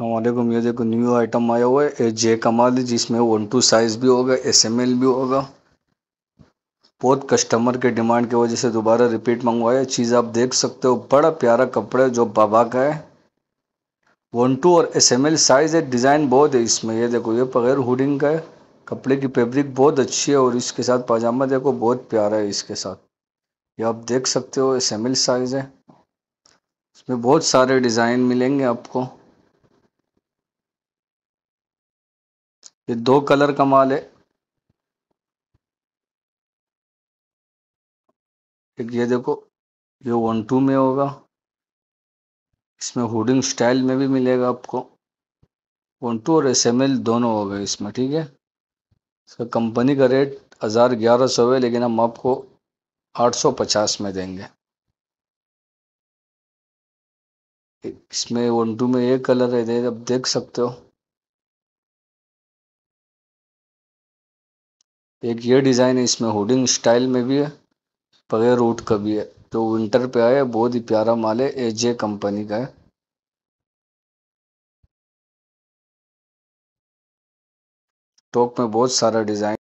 अलमैकम ये देखो new item आया हुआ है जे कमाल जिसमें वन टू साइज़ भी होगा एस एम एल भी होगा बहुत कस्टमर के डिमांड की वजह से दोबारा रिपीट मंगवाया चीज़ आप देख सकते हो बड़ा प्यारा कपड़ा जो बाबा का है वन टू और एस एम एल साइज़ है डिज़ाइन बहुत है इसमें ये देखो ये बगैर हुडिंग का है कपड़े की फेब्रिक बहुत अच्छी है और इसके साथ पाजामा देखो बहुत प्यारा है इसके साथ ये आप देख सकते हो एस एम एल साइज़ है इसमें बहुत सारे डिज़ाइन मिलेंगे आपको ये दो कलर का माल है एक ये देखो ये वन टू में होगा इसमें होर्डिंग स्टाइल में भी मिलेगा आपको वन टू और एस एम एल दोनों हो गए इसमें ठीक है इसका कंपनी का रेट हज़ार ग्यारह सौ है लेकिन हम आपको आठ सौ पचास में देंगे इसमें वन टू में एक कलर है दे आप देख सकते हो एक ये डिज़ाइन है इसमें होर्डिंग स्टाइल में भी है बगैर रूट का भी है जो विंटर पे आया बहुत ही प्यारा माल है ए जे कंपनी का है टॉप में बहुत सारा डिज़ाइन